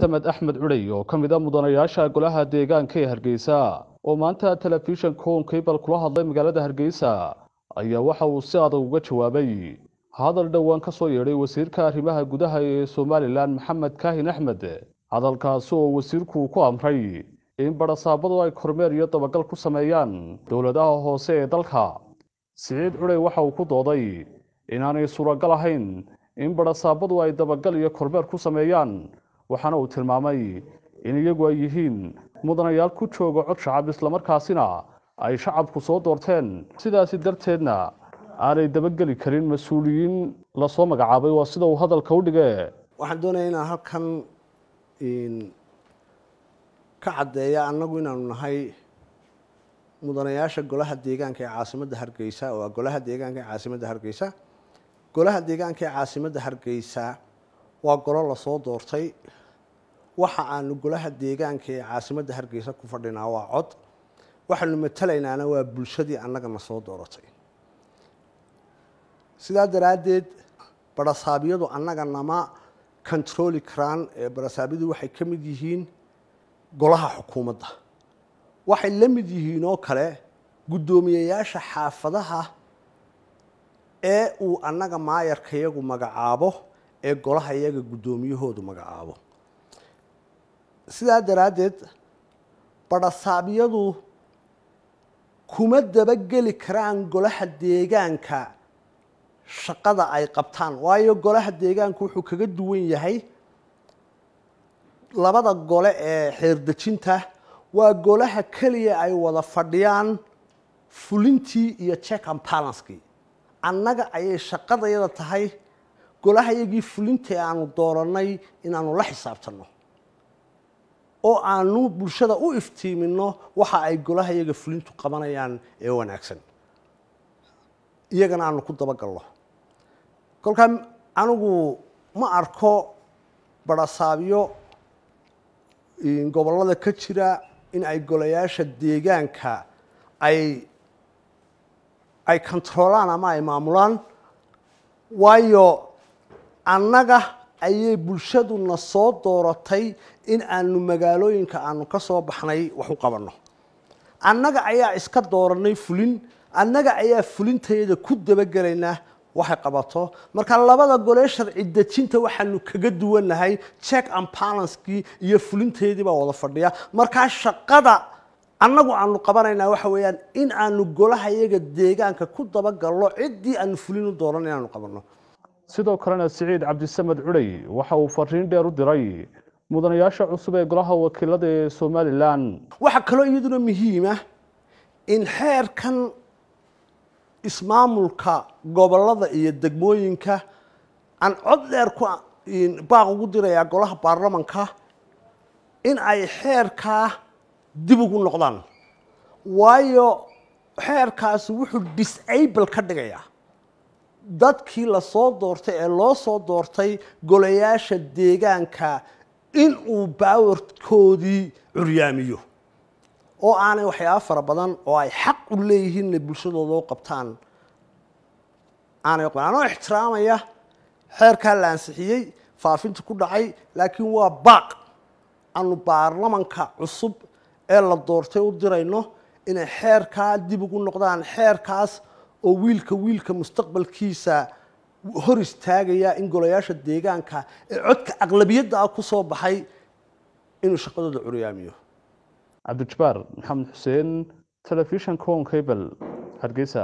axmed cudey oo ka mid a ah mudanayaasha golaha deegaanka ee hargeysa oo maanta telefishan telefishanka hoonkibal kula hadlay magaalada hargeysa ayaa waxa uu si adag uga jawaabay hadal dhowaan ka soo yeedhay wasiirka arrimaha gudaha ee somalilan maxamed kaahin axmed hadalkaasi oo wasiirku uu ku amray in barasaabadu ay kormeer iyo dabagal ku sameeyaan dowladaha hoose ee dalka siciid cudey waxa uu ku dooday inaanay suuragal ahayn in barasaabadu ay dabagal iyo kormeer ku sameeyaan waxaana uu tilmaamay in iyagu ay yihiin mudanayaal ku jooga cod shacab islamarkaasina ay shacabku soo doorteen sidaasi darteedna aanay dabageli karin mas-uuliyiin lasoo magacaabay waa sida uu hadalka u dhigee waxaan doonayaa inaan halkan ka caddeeya annagu inaanu nahay mudanayaasha golaha deegaanka ee caasimadda hargeysa oo ah golaha deegaanka ee caasimadda hargeysa golaha deegaanka ee caasimadda hargeysa waa golo lasoo doortay waxa aanu golaha deegaanka ee caasimadda hargeysa ku fadhinaa waa cod waxaanu matalaynaana waa bulshadii annagana soo dooratay sidaa daraaddeed barasaabyadu annaga nama controli karaan ee barasaabyadu waxay ka mid yihiin golaha xukuumadda waxay la mid yihiin oo kale guddoomiyayaasha xaafadaha ee uu annaga maayarka iyagu magacaabo ee golaha iyaga guddoomiyahoodu magacaabo sidaa daraaddeed badhasaabyadu kuma dabageli karaan golaha deegaanka shaqada ay qabtaan waayo golaha deegaanku wuxuu kaga duwan yahay labada gole ee xeerdejinta waa golaha keliya ay wada fadhiyaan fulintii iyo check and balanskii annaga ayay shaqadayada tahay golaha iyagii fulintee aanu doorannay inaanu la xisaabtanno oo aanu bulshada u iftiiminno waxa ay golaha iyaga fulintu qabanayaan ee wanaagsan iyagana aanu ku dabagalno kolkaa anigu ma arko barasaabyo gobollada ka jira in ay golayaasha deegaanka ay ay kontaroolaan ama ay maamulaan waayo annaga ayay bulshaduna soo dooratay in aanu magaalooyinka aanu ka soo baxnay wax u qabanno annaga ayaa iska dooranay fulin annaga ayaa fulintayada ku dabagelaynaa waxay qabato marka labada golee sharci dejinta waxaanu kaga duwanahay check and balanckii iyo fulinteedii baa wada fadhiya markaa shaqada annagu aanu qabanaynaa waxa weeyaan in aanu golahayaga deegaanka ku dabagalno ciddii aanu fulin fulinu dooran inaanu qabanno sidoo kalena siciid cabdisamed curey waxa uu fariin dheer u diray mudanayaasha cusub ee golaha wakiilada ee somalilan waxaa kaloo iyaduna muhiima ah in xeerkan ismaamulka gobollada iyo degmooyinka aan cod dheer ku baaq ugu dirayaa golaha baarlamanka in ay xeerkaa dib ugu noqdaan waayo xeerkaasi wuxuu disable ka dhigayaa dadkii lasoo doortay ee loo soo doortay golayaasha deegaanka in uu baawarkoodii curyaamiyo oo aanay waxyaaba fara badan oo ay xaq u leeyihiin inay bulshadooda qabtaan aanay aqban anoo ixtiraamaya xeerkaa la ansixiyey faafinta ku dhacay laakiin waa baaq aanu baarlamanka cusub ee la doortay u dirayno inay xeerkaa dib ugu noqdaan xeerkaas oo wiilka wiilka mustaqbalkiisa hor istaagaya in golayaasha deegaanka ee codka aqlabiyadda ah ku soo baxay inuu shaqadooda curyaamiyo cabdijabaar maxamed xuseen telefishan cable hargeysa